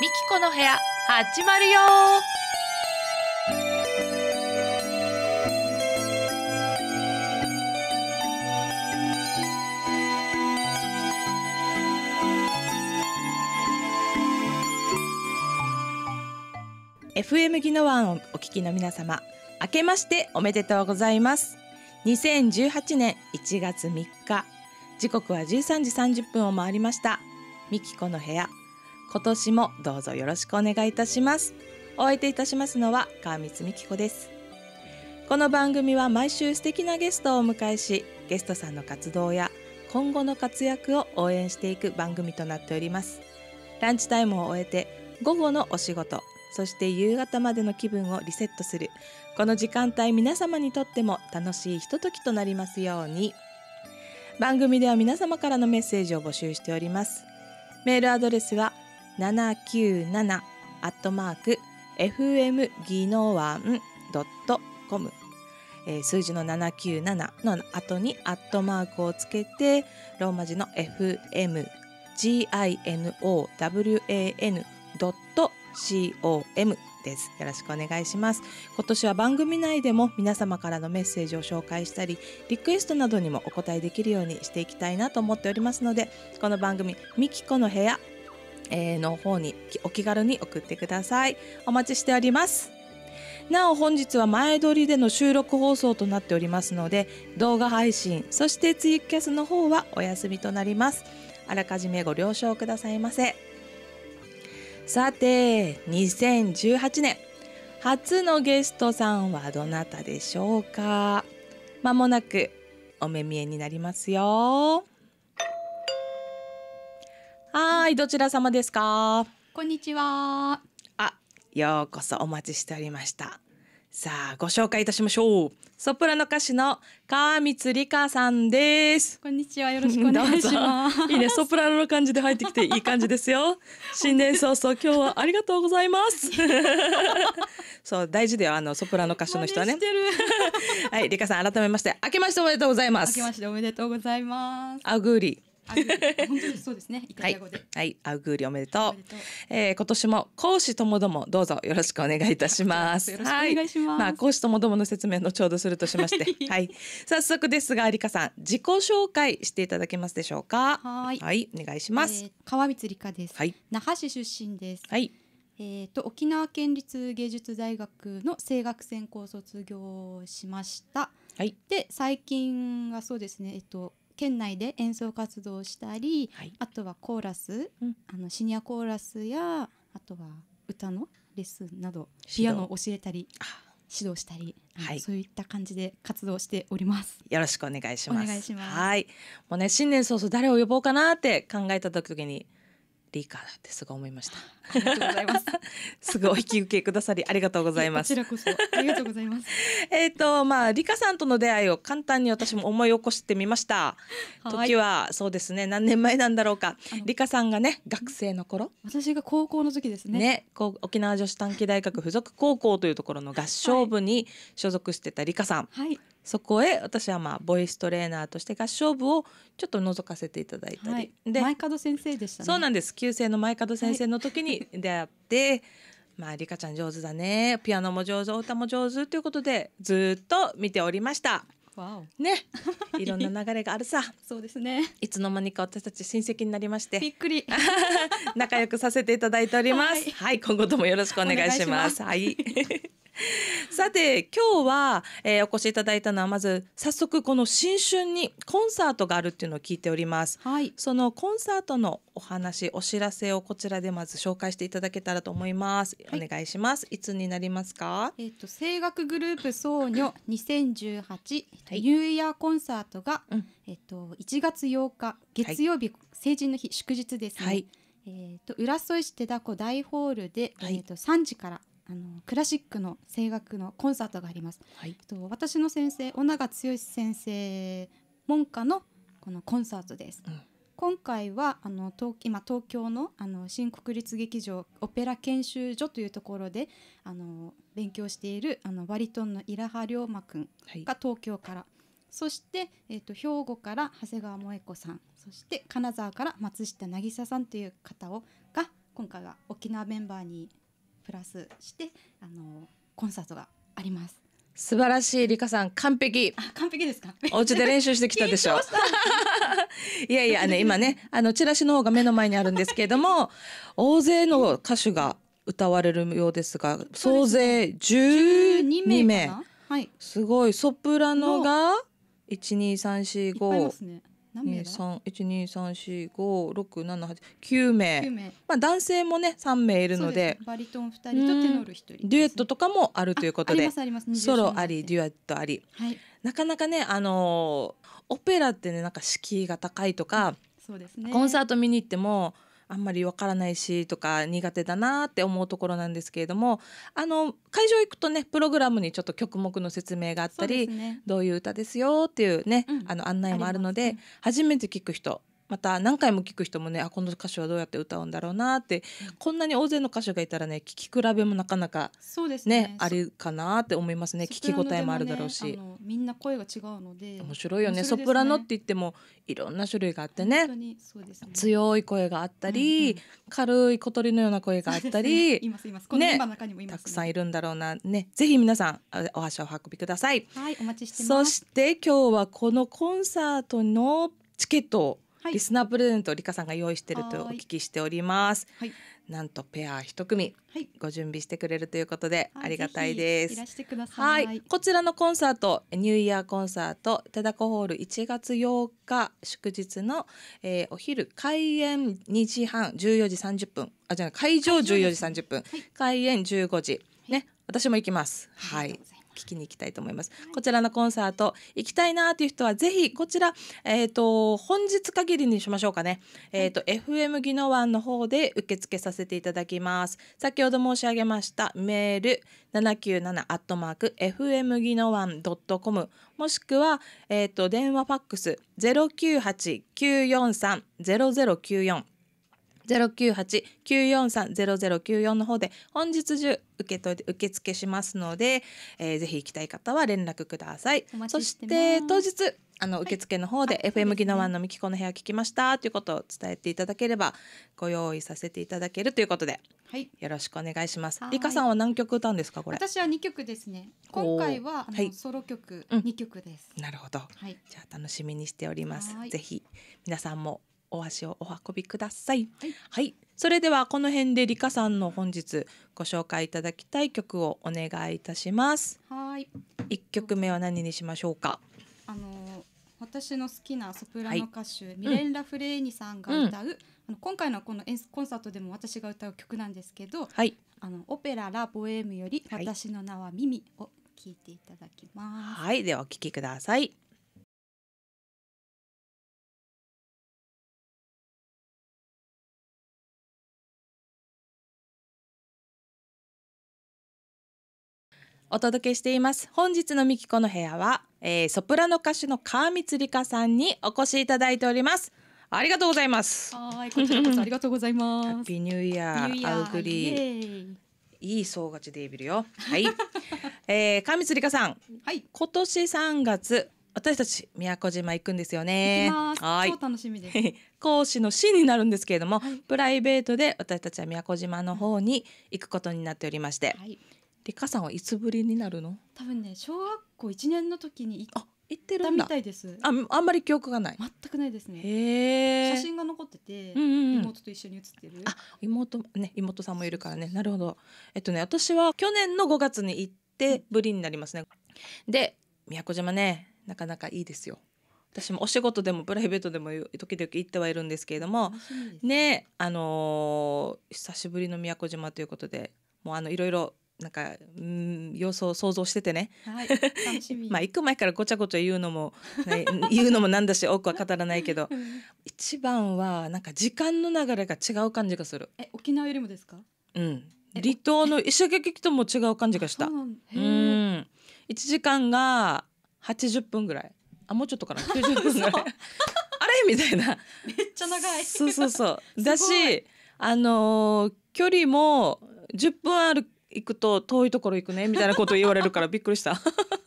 みきこの部屋始まるよー FM ギノワンをお聞きの皆様明けましておめでとうございます2018年1月3日時刻は13時30分を回りましたみきこの部屋今年もどうぞよろしくお願いいたしますお相手いたしますのは川光美希子ですこの番組は毎週素敵なゲストをお迎えしゲストさんの活動や今後の活躍を応援していく番組となっておりますランチタイムを終えて午後のお仕事そして夕方までの気分をリセットするこの時間帯皆様にとっても楽しいひとときとなりますように番組では皆様からのメッセージを募集しておりますメールアドレスは「七九七アットマーク FM 技能湾 .com えー、数字の七九七の後にアットマークをつけてローマ字の FMGINOWAN.com です。よろしくお願いします。今年は番組内でも皆様からのメッセージを紹介したり、リクエストなどにもお答えできるようにしていきたいなと思っておりますので、この番組、みきこの部屋の方にお気軽に送ってください。お待ちしております。なお本日は前撮りでの収録放送となっておりますので動画配信そしてツイキャスの方はお休みとなりますあらかじめご了承くださいませさて2018年初のゲストさんはどなたでしょうかまもなくお目見えになりますよはい、どちら様ですか。こんにちは。あ、ようこそお待ちしておりました。さあ、ご紹介いたしましょう。ソプラノ歌手の川光理香さんです。こんにちは、よろしくお願いします。いいね、ソプラノの感じで入ってきていい感じですよ。新年早々、今日はありがとうございます。そう、大事だよ、あのソプラノ歌手の人はね。はい、理香さん、改めまして、明けましておめでとうございます。明けましておめでとうございます。アグーリ本当にそうですね。イタリア語で。はい、はい、アウグーリおめでとう。とえー、今年も講師ともどもどうぞよろしくお願いいたします。よろしくお願いします。はい、まあ講師ともどもの説明のちょうどするとしまして、はい。早速ですが、りかさん自己紹介していただけますでしょうか。はいはい、お願いします。えー、川光理香です。はい。那覇市出身です。はい。えっと沖縄県立芸術大学の声楽専攻卒業しました、はい、で最近はそうですね、えっと、県内で演奏活動をしたり、はい、あとはコーラス、うん、あのシニアコーラスやあとは歌のレッスンなどピアノを教えたり指導したり、はい、そういった感じで活動しておりますよろしくお願いしますお願いしますはいもうね新年早々誰を呼ぼうかなって考えた時にリーカーだってすごい思いました。ありがとうございます。すぐお引き受けくださりありがとうございます。こちらこそありがとうございます。えっとまあリカさんとの出会いを簡単に私も思い起こしてみました。時はそうですね何年前なんだろうか。リカさんがね学生の頃。私が高校の時ですね。ねこう沖縄女子短期大学附属高校というところの合唱部に所属してたリカさん。はい。はいそこへ私はまあボイストレーナーとして合唱部をちょっと覗かせていただいたり、はい、で前門先生でした、ね、そうなんです旧姓の前門先生の時に出会って、はい、まあリカちゃん上手だねピアノも上手歌も上手ということでずっと見ておりました。わおね、いろんな流れがあるさ。そうですね。いつの間にか私たち親戚になりまして。びっくり。仲良くさせていただいております。はい、はい、今後ともよろしくお願いします。はい。さて今日は、えー、お越しいただいたのはまず早速この新春にコンサートがあるっていうのを聞いております、はい、そのコンサートのお話お知らせをこちらでまず紹介していただけたらと思います、お願いしますいつになりますかえっ、と声楽グループ僧侶2018、はい、ニューイヤーコンサートが、うん、えっ、と1月8日月曜日、はい、成人の日祝日ですね、はいえっと、浦添市手だこ大ホールで、はい、えっと、と3時からあのクラシックの声楽のコンサートがあります。はい、と私の先生小長剛先生門下のこのコンサートです。うん、今回はあの東今東京のあの新国立劇場オペラ研修所というところであの勉強しているあのバリトンのイラハ龍馬くんが東京から。はいそして、えーと兵庫から長谷川萌子さんそして金沢から松下渚さんという方をが今回は沖縄メンバーにプラスしてあのコンサートがあります。素晴らしいリカさん完璧あ完璧ですかお家で練習してきたでしょう いやいやね今ねあのチラシの方が目の前にあるんですけれども大勢の歌手が歌われるようですが総勢12名、ね、はい、すごいソプラノが12345、ね、何名だ123456789名9名、まあ、男性もね三名いるのでバリトン二人とテノール1人、ね、デュエットとかもあるということでソロありデュエットあり、はい、なかなかねあのオペラってねなんか敷居が高いとか、そうですね、コンサート見に行っても「あんまりわからないしとか苦手だなって思うところなんですけれどもあの会場行くとねプログラムにちょっと曲目の説明があったり、ね、どういう歌ですよっていうね、うん、あの案内もあるので、ね、初めて聞く人また何回も聞く人もねあこの歌手はどうやって歌うんだろうなって、うん、こんなに大勢の歌手がいたらね聴き比べもなかなか、そうですねありかなって思いますね聴き応えもあるだろうし、ね、みんな声が違うので面白いよね、ね、ソプラノって言ってもいろんな種類があってね強い声があったり、うんうん、軽い小鳥のような声があったり、いますいますねたくさんいるんだろうなねぜひ皆さんお足を運びくださいはいお待ちしてそして今日はこのコンサートのチケットリスナープレゼントをリカさんが用意しているとお聞きしております。はい、なんとペア一組、はい、ご準備してくれるということでありがたいです。はい、こちらのコンサートニューイヤーコンサートテダコホール1月8日祝日の、えー、お昼開演2時半14時30分あじゃあ会場14時30分、開演15時、ね私も行きます。はい聞きに行きたいと思います、こちらのコンサート行きたいなという人はぜひこちら、えーと、本日限りにしましょうかね、えーと、と FM 技能湾の方で受付させていただきます先ほど申し上げましたメール797アットマーク FM 技能湾 .com もしくは、えーと、と電話ファックス0989430094 098-943-0094の方で本日中受け取と受付しますので、えー、ぜひ行きたい方は連絡くださいそして当日あの受付の方で、はい、FM 技能ワンのみきこの部屋聞きましたということを伝えていただければご用意させていただけるということで、はい、よろしくお願いします。リカさんは何曲歌うんですかこれ？私は二曲ですね。今回ははい、ソロ曲二、曲です、うん。なるほど。はい、じゃあ楽しみにしております。ぜひ皆さんもお足をお運びください。はい、はい、それではこの辺でリカさんの本日ご紹介いただきたい曲をお願いいたします。はい。一曲目は何にしましょうか。あの私の好きなソプラノ歌手、はい、ミレン・ラ・フレーニさんが歌う、うん、あの今回のこのコンサートでも私が歌う曲なんですけど、はい、あのオペラ・ラ・ボエムより「私の名はミミ」を聞いていただきます。はい、ではお聞きください。お届けしています本日のみきこの部屋は、えー、ソプラノ歌手の川光理香さんにお越しいただいておりますありがとうございますはいこちらこそありがとうございます ハッピーニューイヤーアウグリーいい総勝ちデいびるよはい、えー、川光理香さん、はい、今年三月私たち宮古島行くんですよね。はい。楽しみです。講師の師になるんですけれども、はい、プライベートで私たちは宮古島の方に行くことになっておりまして、はい、リカさんはいつぶりになるの多分ね小学校一年の時にあ行ってるみたいですああんまり記憶がない全くないですね写真が残ってて、うんうん、妹と一緒に写ってるあ妹ね妹さんもいるからねなるほどえっとね私は去年の5月に行ってぶりになりますね、うん、で宮古島ねなかなかいいですよ私もお仕事でもプライベートでも時々行ってはいるんですけれどもねあのー、久しぶりの宮古島ということでもうあのいろいろなんか、うん、様子を想像しててね。はい、まあ、行く前からごちゃごちゃ言うのも、ね、言うのもなんだし、多くは語らないけど。一番は、なんか時間の流れが違う感じがする。え、沖縄よりもですか。うん。離島の石垣とも違う感じがした。うん。一時間が八十分ぐらい。あ、もうちょっとかな、九十分ぐらい。あれみたいな。めっちゃ長い。そうそうそう。だし、あのー、距離も十分ある。行くと遠いところ行くねみたいなこと言われるから びっくりした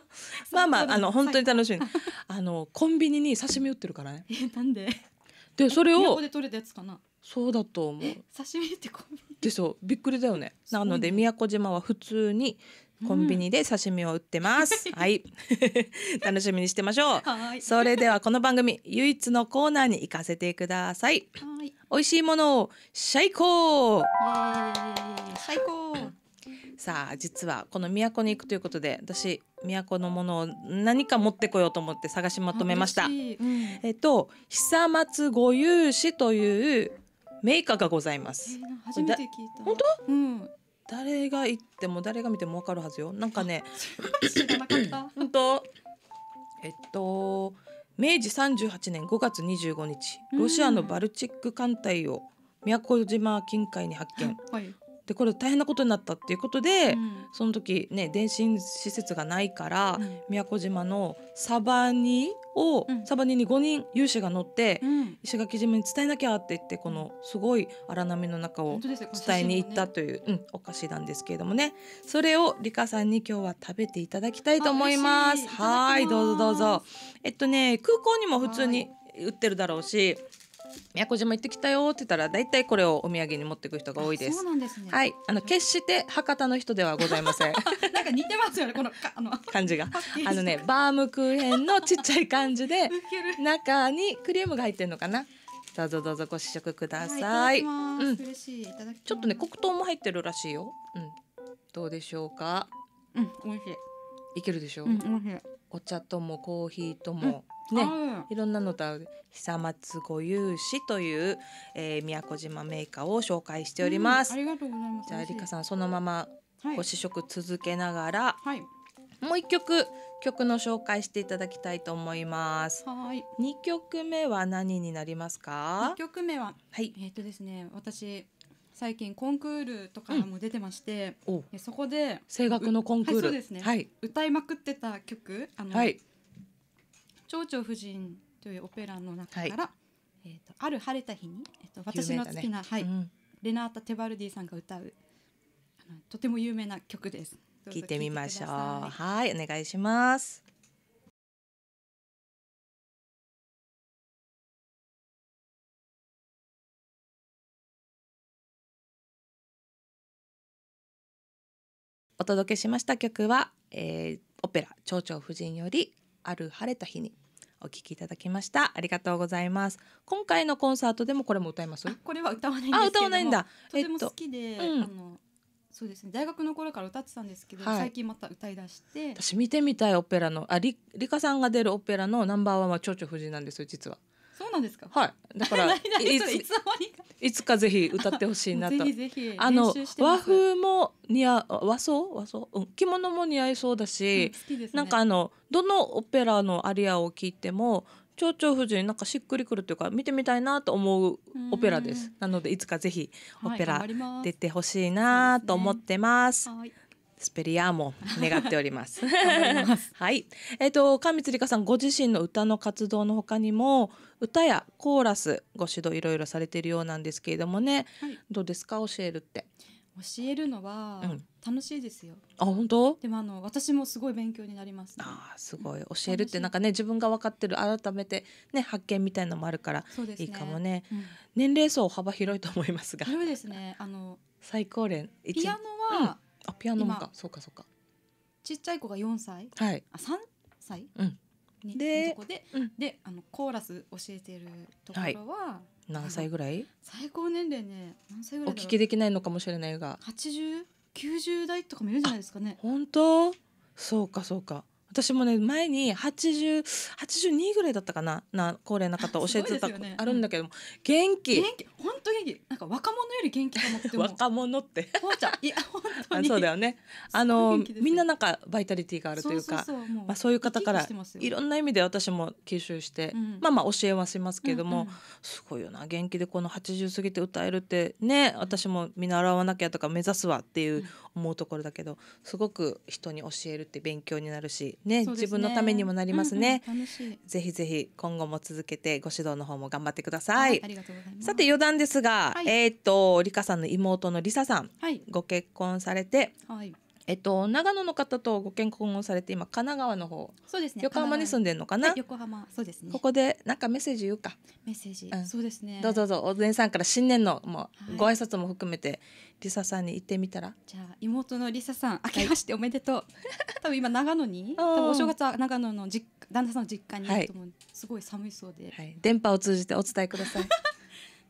まあまああの本当に楽しい、あのコンビニに刺身売ってるからねえなんででそれをで取れたやつかなそうだと思う刺身ってコンビニでそうびっくりだよねなので宮古島は普通にコンビニで刺身を売ってます、はい楽しみにしてましょうそれではこの番組唯一のコーナーに行かせてください美味しいものを最高。最高さあ実はこの都に行くということで私都のものを何か持ってこようと思って探しまとめました。うん、えっと久松御有志という名家がございます。えー、初本当？うん。誰が行っても誰が見てもわかるはずよ。なんかね、本当えっと明治三十八年五月二十五日、ロシアのバルチック艦隊を宮古島近海に発見。はい、でこれ大変なことになったっていうことで、うん、その時ね電信施設がないから、うん、宮古島のサバニを、うん、サバニに5人有志が乗って、石垣島に伝えなきゃって言ってこのすごい荒波の中を伝えに行ったという、ね、うん、お菓子なんですけれどもねそれをリカさんに今日は食べていただきたいと思います。はいどうぞどうぞ。えっとね空港にも普通に売ってるだろうし。宮古島行ってきたよって言ったら大体これをお土産に持っていく人が多いです。そうなんですね。はい、あの決して博多の人ではございません。なんか似てますよねこのあの感じが。あのねバームクーヘンのちっちゃい感じで 中にクリームが入ってるのかな。どうぞどうぞご試食ください。はい、いうん、嬉しいいただきちょっとね黒糖も入ってるらしいよ。うん。どうでしょうか。うん、美味しい。いけるでしょう。うん、お茶ともコーヒーとも。うんね、いろんなのと久松御勇士という、えー、宮古島メーカーを紹介しております、うん、ありがとうございますじゃありかさんそのままご試食続けながら、はい、もう一曲曲の紹介していただきたいと思います。はい。二曲目は何になりますか？二曲目は、はい、えっ、とですね、私最近コンクールとかも出てまして、うん、そこで声楽のコンクール、はい、そうですね、はい、歌いまくってた曲あの、はい、蝶々夫人というオペラの中から、はい、えーと、ある晴れた日に、えーと、私の好きな、ね、はい、うん、レナータ・テバルディさんが歌うあのとても有名な曲です。聞いてみましょう。はい、お願いします。お届けしました曲は、えー、オペラ「蝶々夫人」よりある晴れた日にお聞きいただきましたありがとうございます今回のコンサートでもこれも歌いますこれは歌わないあ歌わないんだとても好きで、えっとうん、あのそうですね大学の頃から歌ってたんですけど、はい、最近また歌い出して私見てみたいオペラのありリカさんが出るオペラのナンバーワンは蝶々夫人なんですよ実はそうなんですか。はい。だから いついついつかぜひ歌ってほしいなと。ぜひぜひあの和風も似合う和装和装うん着物も似合いそうだし、うんね、なんかあのどのオペラのアリアを聞いても。蝶々夫人なんかしっくりくるというか見てみたいなと思うオペラですなのでいつかぜひオペラ出てほしいなと思ってます、はいスペリアも願っております。はい。えっ、ー、と神津里香さんご自身の歌の活動の他にも歌やコーラスご指導いろいろされているようなんですけれどもね、はい、どうですか教えるって。教えるのは楽しいですよ。うん、あ本当？でもあの私もすごい勉強になります、ね、あすごい教えるってなんかね自分が分かってる改めてね発見みたいのもあるからいいかもね。ねうん、年齢層幅広いと思いますが。そうですね。あの最高齢。ピアノは、うんあピアノかそうかそうかちっちゃい子が四歳、はい、あ三歳、うん、でこで,、うん、であのコーラス教えてるところは、はい、何歳ぐらい最高年齢ね何歳ぐらいお聞きできないのかもしれないが八十九十代とかもいるんじゃないですかね本当そうかそうか私もね前に8082ぐらいだったかなな高齢な方教えてた、ね、あるんだけども、うん、元気元気本当元気なんか若者より元気かもって若者ってほうちゃんいや本当にそうだよねあのみんななんかバイタリティがあるというかまあ、そういう方からいろんな意味で私も吸収して、うん、まあまあ教えはしますけども、うんうん、すごいよな元気でこの80過ぎて歌えるってね私も見習わなきゃとか目指すわっていう思うところだけどすごく人に教えるって勉強になるしね、ね、自分のためにもなりますね、うんうん、ぜひぜひ今後も続けてご指導の方も頑張ってください、はい、さて余談ですが、はい、えっ、とリカさんの妹のリサさん、はい、ご結婚されて、はいえっと、長野の方とご結婚をされて今神奈川の方そうですね横浜に住んでるのかな、横浜そうですねここでなんかメッセージ言うかメッセージ、うん、そうですねどうぞどうぞお姉さんから新年のもうご挨拶も含めて、はい、リサさんに行ってみたらじゃあ妹のリサさん明けましておめでとう、はい、多分今長野に多分お正月は長野のじ旦那さんの実家にいると思う、はい、すごい寒いそうで、はい、電波を通じてお伝えください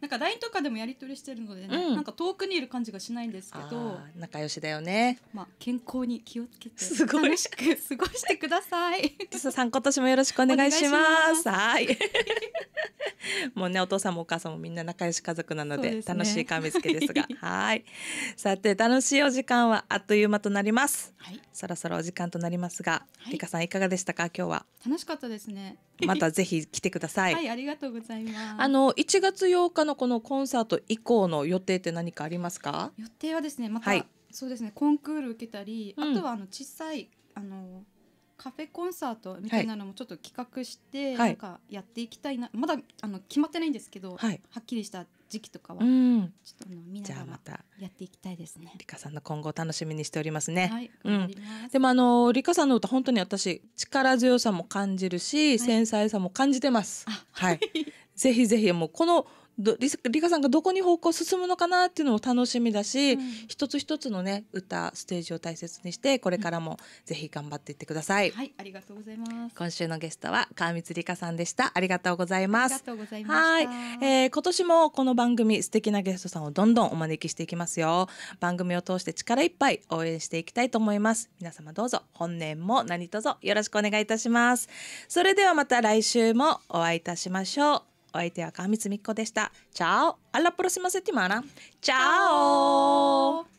なんか LINE とかでもやり取りしてるので、ねうん、なんか遠くにいる感じがしないんですけど仲良しだよね、まあ、健康に気をつけてすごい楽しく 過ごしてくださいさん今年もよろしくお願いしますはい もうねお父さんもお母さんもみんな仲良し家族なので、ね、楽しい神付けですが はいさて楽しいお時間はあっという間となります、はい、そろそろお時間となりますが、はい、リカさんいかがでしたか今日は楽しかったですねまたぜひ来てくださいはいありがとうございますあの1月8日のこのコンサート以降の予定って何かありますか予定はですねまた、はい、そうですねコンクール受けたり、うん、あとはあの小さいあのカフェコンサートみたいなのもちょっと企画して、はい、なんかやっていきたいなまだあの決まってないんですけど、はい、はっきりした時期とかは、ちょっとあの見ながらやっていきたいですね。リカさんの今後楽しみにしておりますね。はい、うん、でもあのリカさんの歌本当に私力強さも感じるし、はい、繊細さも感じてます。はい、ぜひぜひもうこのリカさんがどこに方向進むのかなっていうのも楽しみだし、うん、一つ一つのね歌ステージを大切にしてこれからもぜひ頑張っていってください、うん、はいありがとうございます今週のゲストは川光理香さんでしたありがとうございますはい、えー、今年もこの番組素敵なゲストさんをどんどんお招きしていきますよ番組を通して力いっぱい応援していきたいと思います皆様どうぞ本年も何卒よろしくお願いいたしますそれではまた来週もお会いいたしましょうお相手は川光美子でした。チャオアラプロシマセティマナチャオ